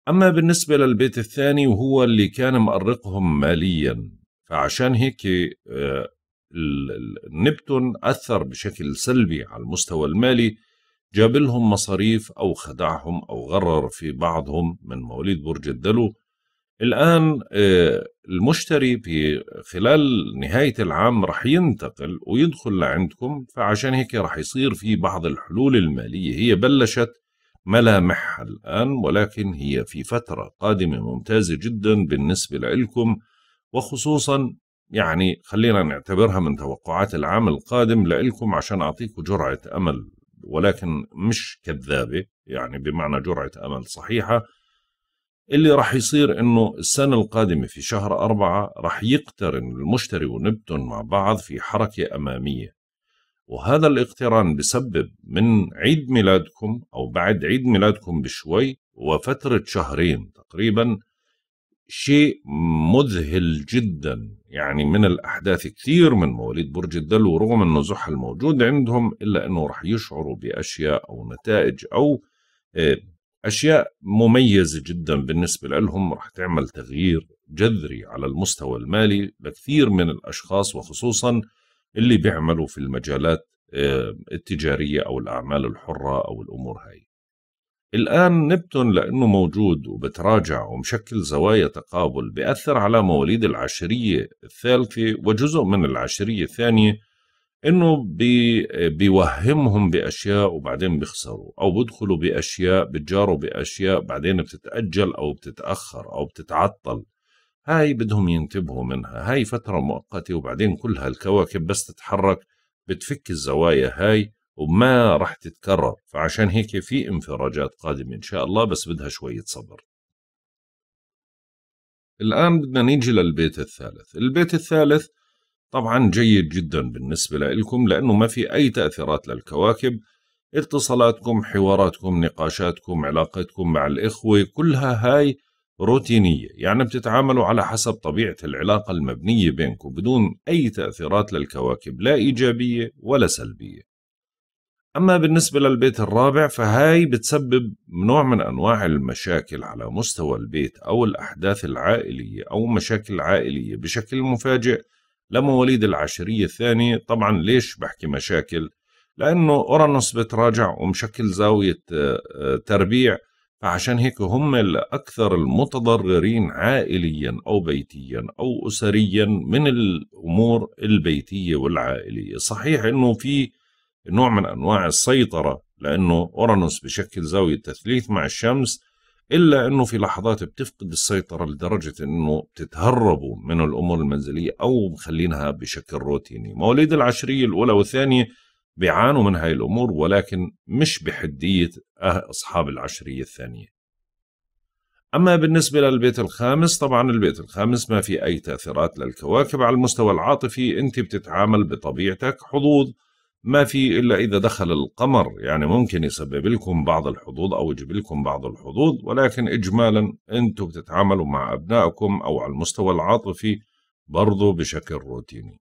Speaker 1: أما بالنسبة للبيت الثاني وهو اللي كان مأرقهم ماليا فعشان هيك آه، نبتون أثر بشكل سلبي على المستوى المالي جاب لهم مصاريف أو خدعهم أو غرر في بعضهم من مواليد برج الدلو الآن آه، المشتري في خلال نهاية العام راح ينتقل ويدخل لعندكم فعشان هيك راح يصير في بعض الحلول المالية هي بلشت ملامحها الآن ولكن هي في فترة قادمة ممتازة جدا بالنسبة لإلكم وخصوصا يعني خلينا نعتبرها من توقعات العام القادم لإلكم عشان أعطيكم جرعة أمل ولكن مش كذابة يعني بمعنى جرعة أمل صحيحة اللي راح يصير انه السنة القادمة في شهر أربعة راح يقترن المشتري ونبتون مع بعض في حركة أمامية وهذا الاقتران بسبب من عيد ميلادكم أو بعد عيد ميلادكم بشوي وفترة شهرين تقريبا شيء مذهل جدا يعني من الأحداث كثير من مواليد برج الدلو ورغم زحل الموجود عندهم إلا أنه راح يشعروا بأشياء أو نتائج أو آه، أشياء مميزة جدا بالنسبة لهم رح تعمل تغيير جذري على المستوى المالي لكثير من الأشخاص وخصوصا اللي بيعملوا في المجالات آه، التجارية أو الأعمال الحرة أو الأمور هاي الآن نبتون لأنه موجود وبتراجع ومشكل زوايا تقابل بأثر على مواليد العشرية الثالثة وجزء من العشرية الثانية انه بي بيوهمهم باشياء وبعدين بيخسروا او بيدخلوا باشياء بتجاروا باشياء بعدين بتتاجل او بتتاخر او بتتعطل هاي بدهم ينتبهوا منها هاي فتره مؤقته وبعدين كل هالكواكب بس تتحرك بتفك الزوايا هاي وما راح تتكرر فعشان هيك في انفراجات قادمه ان شاء الله بس بدها شويه صبر الان بدنا نيجي للبيت الثالث البيت الثالث طبعا جيد جدا بالنسبة لكم لأنه ما في أي تأثيرات للكواكب اتصالاتكم حواراتكم نقاشاتكم علاقتكم مع الإخوة كلها هاي روتينية يعني بتتعاملوا على حسب طبيعة العلاقة المبنية بينكم بدون أي تأثيرات للكواكب لا إيجابية ولا سلبية أما بالنسبة للبيت الرابع فهاي بتسبب نوع من أنواع المشاكل على مستوى البيت أو الأحداث العائلية أو مشاكل عائلية بشكل مفاجئ لمواليد العشرية الثانية طبعا ليش بحكي مشاكل لأنه أورانوس بتراجع ومشكل زاوية آه، آه، تربيع فعشان هيك هم الأكثر المتضررين عائليا أو بيتيا أو أسريا من الأمور البيتية والعائلية صحيح أنه في نوع من أنواع السيطرة لأنه أورانوس بشكل زاوية تثليث مع الشمس إلا أنه في لحظات بتفقد السيطرة لدرجة أنه بتتهربوا من الأمور المنزلية أو مخلينها بشكل روتيني مواليد العشرية الأولى والثانية بيعانوا من هاي الأمور ولكن مش بحدية أه- أصحاب العشرية الثانية أما بالنسبة للبيت الخامس طبعا البيت الخامس ما في أي تأثيرات للكواكب على المستوى العاطفي أنت بتتعامل بطبيعتك حظوظ ما في إلا إذا دخل القمر يعني ممكن يسبب لكم بعض الحظوظ أو يجيب لكم بعض الحظوظ ولكن إجمالا أنتم بتتعاملوا مع أبنائكم أو على المستوى العاطفي برضو بشكل روتيني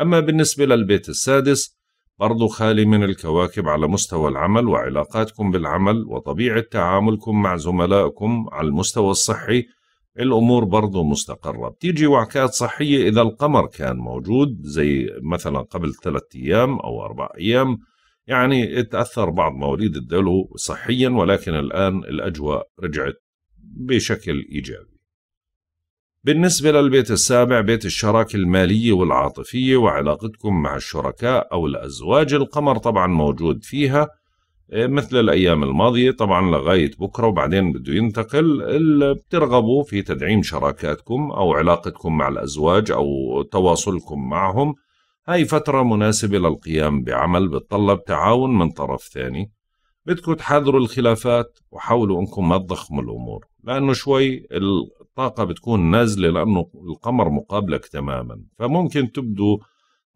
Speaker 1: أما بالنسبة للبيت السادس برضو خالي من الكواكب على مستوى العمل وعلاقاتكم بالعمل وطبيعة تعاملكم مع زملائكم على المستوى الصحي الأمور برضو مستقرة بتيجي وعكات صحية إذا القمر كان موجود زي مثلا قبل ثلاثة أيام أو أربع أيام يعني تأثر بعض مواليد الدلو صحيا ولكن الآن الأجواء رجعت بشكل إيجابي بالنسبة للبيت السابع بيت الشراكة المالية والعاطفية وعلاقتكم مع الشركاء أو الأزواج القمر طبعا موجود فيها إيه، مثل الأيام الماضية طبعا لغاية بكرة وبعدين بده ينتقل بترغبوا في تدعيم شراكاتكم أو علاقتكم مع الأزواج أو تواصلكم معهم هاي فترة مناسبة للقيام بعمل بتطلب تعاون من طرف ثاني بدكم تحاذروا الخلافات وحاولوا انكم ما تضخموا الامور لانه شوي الطاقة بتكون نازلة لانه القمر مقابلك تماما فممكن تبدو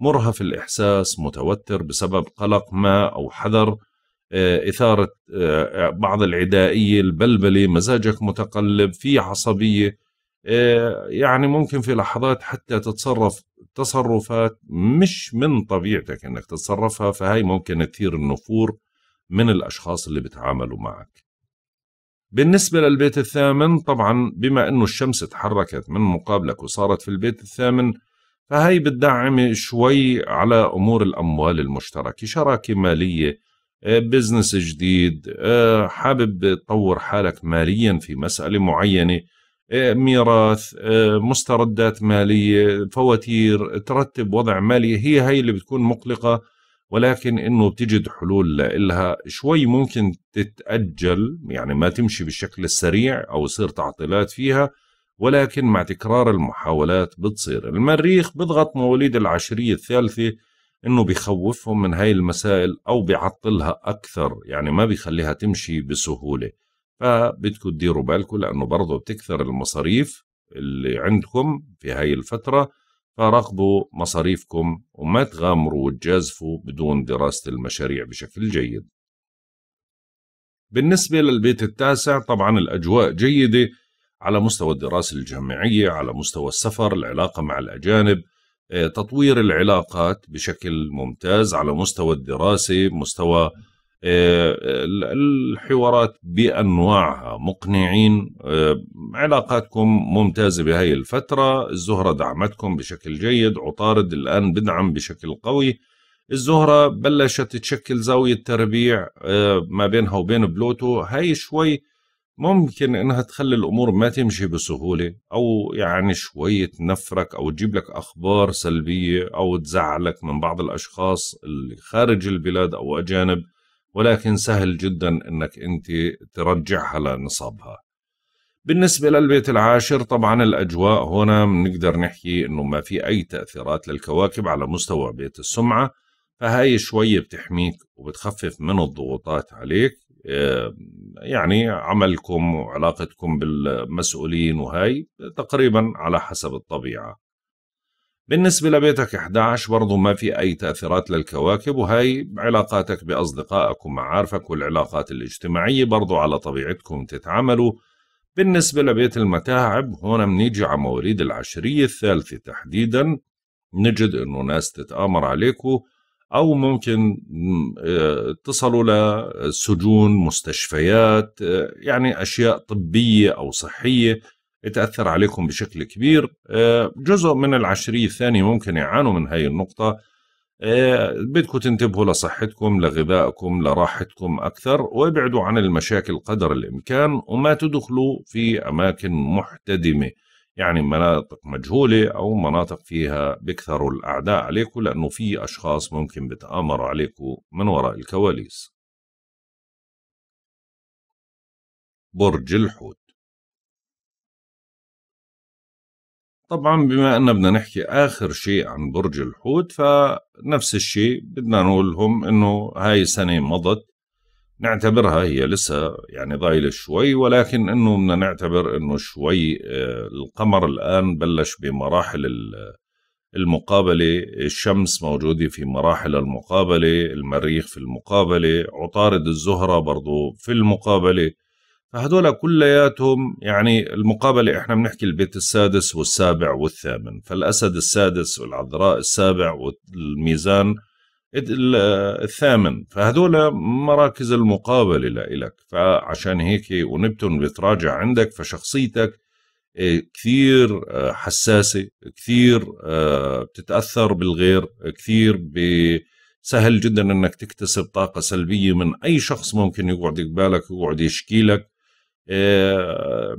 Speaker 1: مرهف الاحساس متوتر بسبب قلق ما او حذر آه، إثارة آه، بعض العدائية البلبلة مزاجك متقلب في عصبية آه، يعني ممكن في لحظات حتى تتصرف تصرفات مش من طبيعتك انك تتصرفها فهي ممكن تثير النفور من الاشخاص اللي بتعاملوا معك بالنسبة للبيت الثامن طبعا بما انه الشمس تحركت من مقابلك وصارت في البيت الثامن فهي بتدعم شوي على امور الاموال المشتركة شراكة مالية بزنس آه، جديد آه، حابب تطور حالك ماليا في مسألة معينة آه، ميراث مستردات مالية فواتير ترتب وضع مالي هي هي اللي بتكون مقلقة ولكن انه بتجد حلول لها شوي ممكن تتأجل يعني ما تمشي بالشكل السريع او يصير تعطيلات فيها ولكن مع تكرار المحاولات بتصير المريخ بضغط مواليد العشرية الثالثة انه بخوفهم من هاي المسائل او بيعطلها اكثر يعني ما بيخليها تمشي بسهوله فبدكم تديروا بالكم لانه برضه بتكثر المصاريف اللي عندكم في هاي الفتره فراقبوا مصاريفكم وما تغامروا وتجازفوا بدون دراسه المشاريع بشكل جيد بالنسبه للبيت التاسع طبعا الاجواء جيده على مستوى الدراسه الجامعيه على مستوى السفر العلاقه مع الاجانب تطوير العلاقات بشكل ممتاز على مستوى الدراسة مستوى آه، الحوارات بأنواعها مقنعين آه، علاقاتكم ممتازة بهاي الفترة الزهرة دعمتكم بشكل جيد عطارد الآن بدعم بشكل قوي الزهرة بلشت تشكل زاوية تربيع آه، ما بينها وبين بلوتو هاي شوي ممكن انها تخلي الامور ما تمشي بسهوله او يعني شويه تنفرك او تجيب لك اخبار سلبيه او تزعلك من بعض الاشخاص اللي خارج البلاد او اجانب ولكن سهل جدا انك انت ترجعها لنصابها. بالنسبه للبيت العاشر طبعا الاجواء هنا بنقدر نحكي انه ما في اي تاثيرات للكواكب على مستوى بيت السمعه فهاي شويه بتحميك وبتخفف من الضغوطات عليك يعني عملكم وعلاقتكم بالمسؤولين وهي تقريبا على حسب الطبيعة بالنسبة لبيتك 11 برضو ما في أي تأثيرات للكواكب وهي علاقاتك بأصدقائك ومعارفك والعلاقات الاجتماعية برضو على طبيعتكم تتعاملوا بالنسبة لبيت المتاعب هون منيجي على مواليد العشرية الثالثة تحديدا نجد انه ناس تتآمر عليكم او ممكن آه، اتصلوا لسجون آه، مستشفيات آه، يعني اشياء طبيه او صحيه تاثر عليكم بشكل كبير جزء من العشريه الثانيه ممكن يعانوا من هاي النقطه بدكم تنتبهوا لصحتكم لغذائكم لراحتكم اكثر وابعدوا عن المشاكل قدر الامكان وما تدخلوا في اماكن محتدمه يعني مناطق مجهولة
Speaker 2: أو مناطق فيها بيكثروا الأعداء عليكم لأنه في أشخاص ممكن بتآمر عليكم من وراء الكواليس برج الحوت طبعا بما أننا بدنا نحكي آخر شيء عن برج الحوت فنفس الشيء بدنا نقولهم
Speaker 1: أنه هاي سنة مضت نعتبرها هي لسه يعني ضايله شوي ولكن انه بدنا نعتبر انه شوي آه، القمر الان بلش بمراحل المقابله الشمس موجوده في مراحل المقابله المريخ في المقابله عطارد الزهره برضو في المقابله فهدول كلياتهم يعني المقابلة احنا بنحكي البيت السادس والسابع والثامن فالأسد السادس والعذراء السابع والميزان الثامن فهذول مراكز المقابله لك فعشان هيك ونبتون بتراجع عندك فشخصيتك إيه، كثير آه، حساسه كثير آه، بتتاثر بالغير كثير سهل جدا انك تكتسب طاقه سلبيه من اي شخص ممكن يقعد يقبالك ويقعد يشكي لك إيه،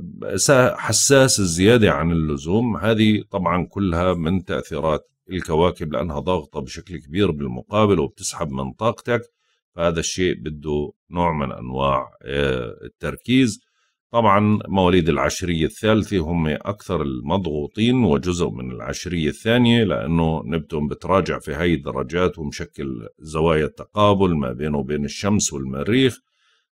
Speaker 1: حساس الزياده عن اللزوم هذه طبعا كلها من تاثيرات الكواكب لأنها ضاغطة بشكل كبير بالمقابل وبتسحب من طاقتك فهذا الشيء بده نوع من أنواع آه، التركيز طبعا مواليد العشرية الثالثة هم أكثر المضغوطين وجزء من العشرية الثانية لأنه نبتون بتراجع في هاي الدرجات ومشكل زوايا التقابل ما بينه وبين الشمس والمريخ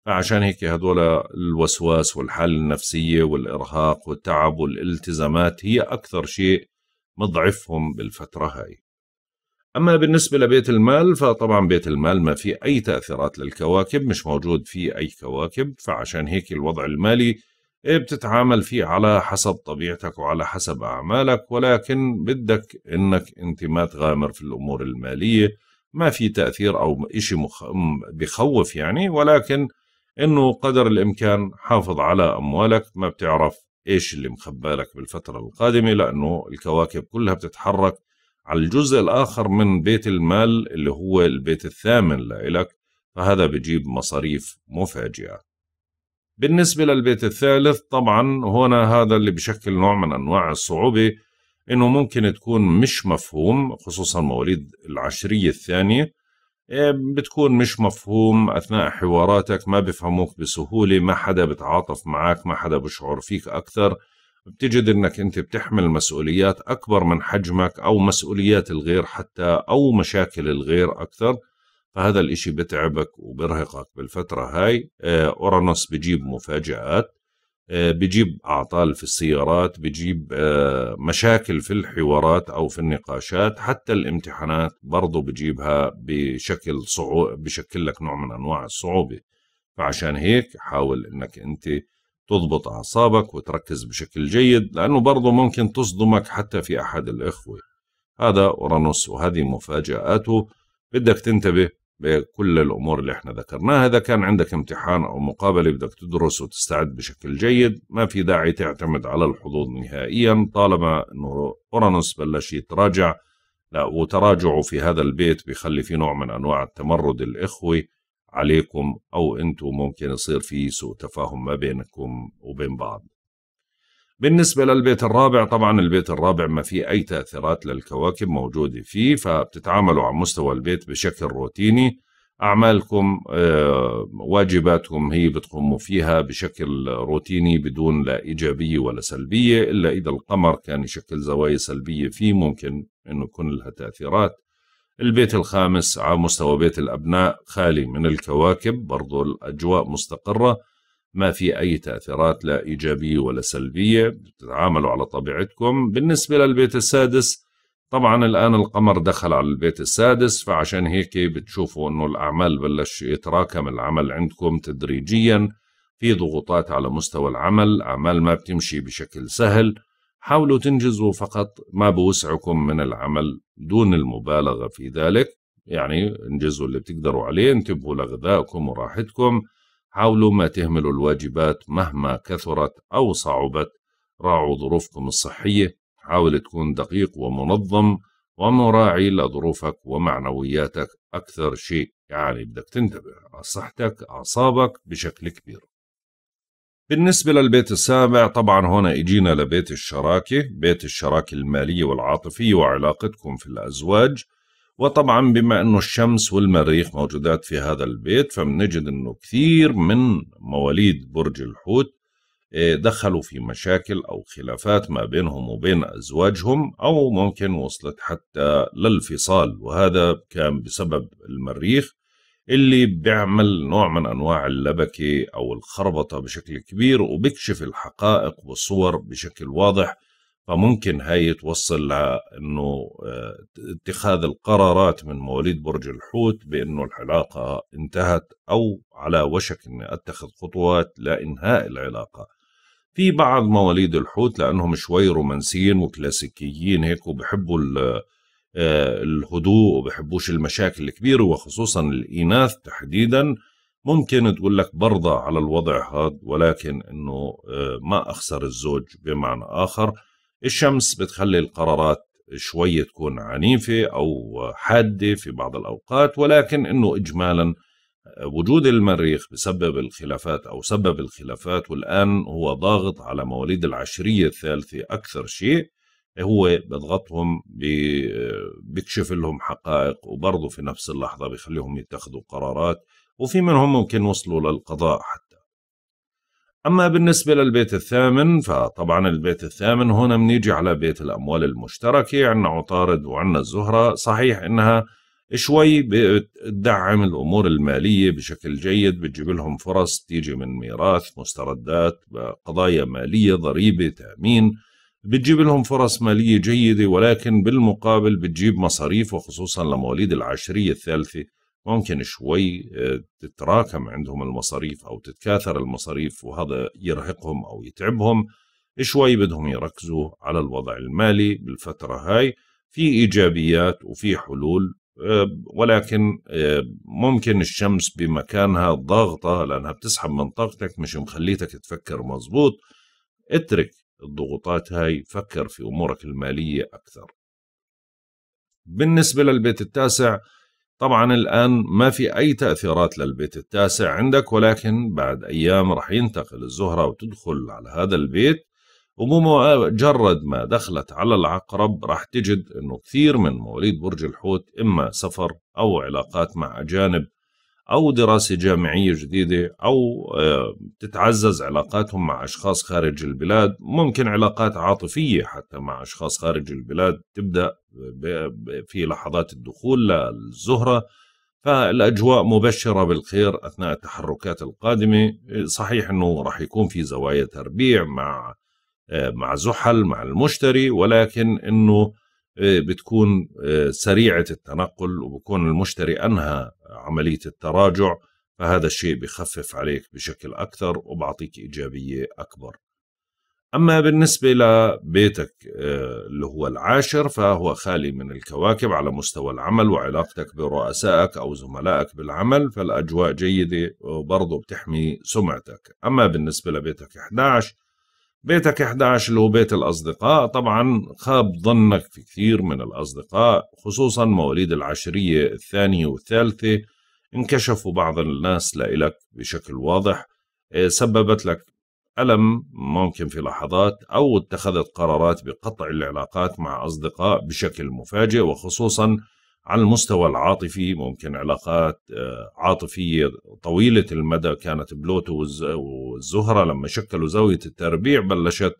Speaker 1: فعشان هيك هدول الوسواس والحالة النفسية والإرهاق والتعب والالتزامات هي أكثر شيء مضعفهم بالفترة هاي أما بالنسبة لبيت المال فطبعا بيت المال ما في أي تأثيرات للكواكب مش موجود فيه أي كواكب فعشان هيك الوضع المالي إيه، بتتعامل فيه على حسب طبيعتك وعلى حسب أعمالك ولكن بدك إنك أنت ما تغامر في الأمور المالية ما في تأثير أو إشي مخ... بخوف يعني ولكن إنه قدر الإمكان حافظ على أموالك ما بتعرف ايش اللي مخبالك بالفتره القادمه لانه الكواكب كلها بتتحرك على الجزء الاخر من بيت المال اللي هو البيت الثامن لإلك فهذا بجيب مصاريف مفاجئه بالنسبه للبيت الثالث طبعا هنا هذا اللي بشكل نوع من انواع الصعوبه انه ممكن تكون مش مفهوم خصوصا مواليد العشريه الثانيه إيه، بتكون مش مفهوم أثناء حواراتك ما بفهموك بسهولة ما حدا بتعاطف معك ما حدا بشعر فيك أكثر بتجد أنك أنت بتحمل مسؤوليات أكبر من حجمك أو مسؤوليات الغير حتى أو مشاكل الغير أكثر فهذا الإشي بتعبك وبرهقك بالفترة هاي إيه، أورانوس بجيب مفاجآت آه، بجيب أعطال في السيارات بجيب آه، مشاكل في الحوارات أو في النقاشات حتى الامتحانات برضو بجيبها بشكل صعو بشكل لك نوع من أنواع الصعوبة فعشان هيك حاول أنك أنت تضبط أعصابك وتركز بشكل جيد لأنه برضو ممكن تصدمك حتى في أحد الإخوة هذا أورانوس وهذه مفاجآته بدك تنتبه بكل الأمور اللي احنا ذكرناها إذا كان عندك امتحان أو مقابلة بدك تدرس وتستعد بشكل جيد ما في داعي تعتمد على الحظوظ نهائيا طالما أنه أورانوس بلش يتراجع لا وتراجعه في هذا البيت بيخلي في نوع من أنواع التمرد الإخوي عليكم أو أنتم ممكن يصير في سوء تفاهم ما بينكم وبين بعض بالنسبة للبيت الرابع طبعا البيت الرابع ما في أي تأثيرات للكواكب موجودة فيه فبتتعاملوا على مستوى البيت بشكل روتيني أعمالكم آه، واجباتكم هي بتقوموا فيها بشكل روتيني بدون لا إيجابية ولا سلبية إلا إذا القمر كان يشكل زوايا سلبية فيه ممكن أنه يكون لها تأثيرات البيت الخامس على مستوى بيت الأبناء خالي من الكواكب برضو الأجواء مستقرة ما في أي تأثيرات لا إيجابية ولا سلبية بتتعاملوا على طبيعتكم بالنسبة للبيت السادس طبعا الآن القمر دخل على البيت السادس فعشان هيك بتشوفوا أنه الأعمال بلش يتراكم العمل عندكم تدريجيا في ضغوطات على مستوى العمل أعمال ما بتمشي بشكل سهل حاولوا تنجزوا فقط ما بوسعكم من العمل دون المبالغة في ذلك يعني انجزوا اللي بتقدروا عليه انتبهوا لغذائكم وراحتكم حاولوا ما تهملوا الواجبات مهما كثرت أو صعبت راعوا ظروفكم الصحية حاول تكون دقيق ومنظم ومراعي لظروفك ومعنوياتك أكثر شيء يعني بدك تنتبه على صحتك أعصابك بشكل كبير بالنسبة للبيت السابع طبعا هنا اجينا لبيت الشراكة بيت الشراكة المالية والعاطفية وعلاقتكم في الأزواج وطبعا بما انه الشمس والمريخ موجودات في هذا البيت فبنجد انه كثير من مواليد برج الحوت إيه، دخلوا في مشاكل او خلافات ما بينهم وبين ازواجهم او ممكن وصلت حتى للفصال وهذا كان بسبب المريخ اللي بيعمل نوع من انواع اللبكه او الخربطه بشكل كبير وبيكشف الحقائق والصور بشكل واضح فممكن هي توصل لانه آه، اتخاذ القرارات من مواليد برج الحوت بانه العلاقه انتهت او على وشك اني اتخذ خطوات لانهاء العلاقه. في بعض مواليد الحوت لانهم شوي رومانسيين وكلاسيكيين هيك وبحبوا آه، الهدوء وبحبوش المشاكل الكبيره وخصوصا الاناث تحديدا ممكن تقول لك برضى على الوضع هذا ولكن انه آه، ما اخسر الزوج بمعنى اخر الشمس بتخلي القرارات شوي تكون عنيفة أو حادة في بعض الأوقات ولكن أنه إجمالا وجود المريخ بسبب الخلافات أو سبب الخلافات والآن هو ضاغط على مواليد العشرية الثالثة أكثر شيء هو بضغطهم بيكشف لهم حقائق وبرضه في نفس اللحظة بيخليهم يتخذوا قرارات وفي منهم ممكن وصلوا للقضاء حتى أما بالنسبة للبيت الثامن فطبعا البيت الثامن هنا بنيجي على بيت الأموال المشتركة عندنا عطارد وعندنا الزهرة صحيح إنها شوي بتدعم الأمور المالية بشكل جيد بتجيب لهم فرص تيجي من ميراث مستردات قضايا مالية ضريبة تأمين بتجيب لهم فرص مالية جيدة ولكن بالمقابل بتجيب مصاريف وخصوصا لمواليد العشرية الثالثة ممكن شوي آه، تتراكم عندهم المصاريف أو تتكاثر المصاريف وهذا يرهقهم أو يتعبهم شوي بدهم يركزوا على الوضع المالي بالفترة هاي في إيجابيات وفي حلول آه، ولكن آه، ممكن الشمس بمكانها ضاغطة لأنها بتسحب من طاقتك مش مخليتك تفكر مزبوط اترك الضغوطات هاي فكر في أمورك المالية أكثر بالنسبة للبيت التاسع طبعا الآن ما في أي تأثيرات للبيت التاسع عندك ولكن بعد أيام رح ينتقل الزهرة وتدخل على هذا البيت ومجرد ما دخلت على العقرب رح تجد أنه كثير من مواليد برج الحوت إما سفر أو علاقات مع أجانب او دراسه جامعيه جديده او آه، تتعزز علاقاتهم مع اشخاص خارج البلاد ممكن علاقات عاطفيه حتى مع اشخاص خارج البلاد تبدا في لحظات الدخول للزهره فالاجواء مبشره بالخير اثناء التحركات القادمه صحيح انه راح يكون في زوايا تربيع مع آه، مع زحل مع المشتري ولكن انه آه، بتكون آه، سريعة التنقل وبكون المشتري أنهى عملية التراجع فهذا الشيء بخفف عليك بشكل أكثر وبعطيك إيجابية أكبر أما بالنسبة لبيتك آه، اللي هو العاشر فهو خالي من الكواكب على مستوى العمل وعلاقتك برؤسائك أو زملائك بالعمل فالأجواء جيدة وبرضه بتحمي سمعتك أما بالنسبة لبيتك 11 بيتك 11 اللي هو بيت الأصدقاء طبعا خاب ظنك في كثير من الأصدقاء خصوصا مواليد العشرية الثانية والثالثة انكشفوا بعض الناس لإلك بشكل واضح آه، سببت لك ألم ممكن في لحظات أو اتخذت قرارات بقطع العلاقات مع أصدقاء بشكل مفاجئ وخصوصا على المستوى العاطفي ممكن علاقات آه، عاطفية طويلة المدى كانت بلوتو والزهرة لما شكلوا زاوية التربيع بلشت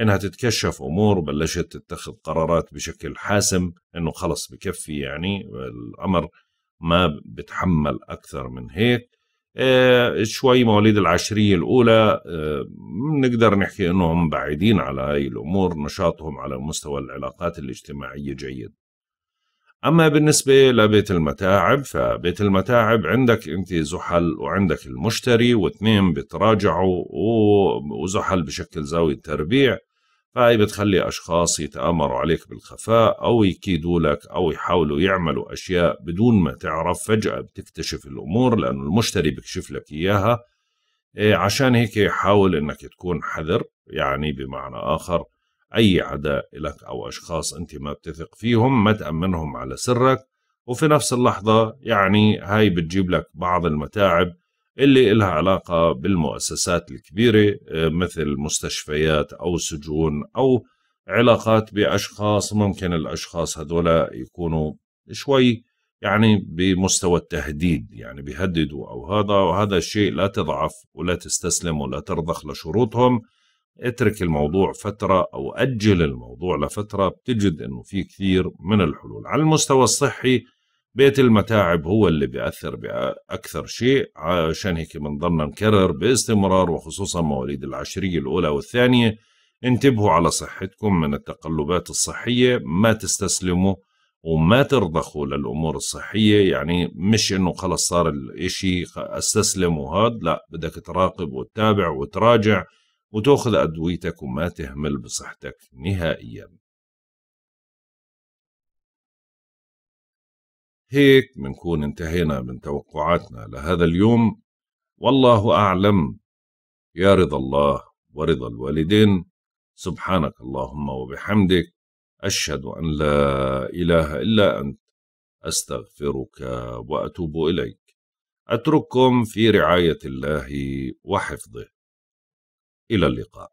Speaker 1: انها تتكشف امور بلشت تتخذ قرارات بشكل حاسم انه خلص بكفي يعني الامر ما بتحمل اكثر من هيك إيه شوي مواليد العشرية الأولى آه، بنقدر نحكي أنهم بعيدين على هاي الأمور نشاطهم على مستوى العلاقات الاجتماعية جيد أما بالنسبة لبيت المتاعب فبيت المتاعب عندك أنت زحل وعندك المشتري واثنين بتراجعوا وزحل بشكل زاوية تربيع فهي بتخلي أشخاص يتآمروا عليك بالخفاء أو يكيدوا لك أو يحاولوا يعملوا أشياء بدون ما تعرف فجأة بتكتشف الأمور لأنه المشتري بكشف لك إياها إيه، عشان هيك حاول أنك تكون حذر يعني بمعنى آخر أي عداء لك أو أشخاص أنت ما بتثق فيهم ما تأمنهم على سرك وفي نفس اللحظة يعني هاي بتجيب لك بعض المتاعب اللي إلها علاقة بالمؤسسات الكبيرة آه، مثل مستشفيات أو سجون أو علاقات بأشخاص ممكن الأشخاص هذولا يكونوا شوي يعني بمستوى التهديد يعني بيهددوا أو هذا وهذا الشيء لا تضعف ولا تستسلم ولا ترضخ لشروطهم اترك الموضوع فترة أو أجل الموضوع لفترة بتجد أنه في كثير من الحلول على المستوى الصحي بيت المتاعب هو اللي بيأثر بأكثر شيء عشان هيك بنضلنا نكرر باستمرار وخصوصا مواليد العشرية الأولى والثانية انتبهوا على صحتكم من التقلبات الصحية ما تستسلموا وما ترضخوا للأمور الصحية يعني مش إنه خلص صار الإشي استسلم وهذا لا بدك تراقب وتتابع وتراجع
Speaker 2: وتاخذ أدويتك وما تهمل بصحتك نهائيا هيك منكون انتهينا من توقعاتنا لهذا اليوم والله أعلم يا رضا الله
Speaker 1: ورضا الوالدين سبحانك اللهم وبحمدك أشهد أن لا إله إلا أنت أستغفرك وأتوب إليك
Speaker 3: أترككم في رعاية الله وحفظه إلى اللقاء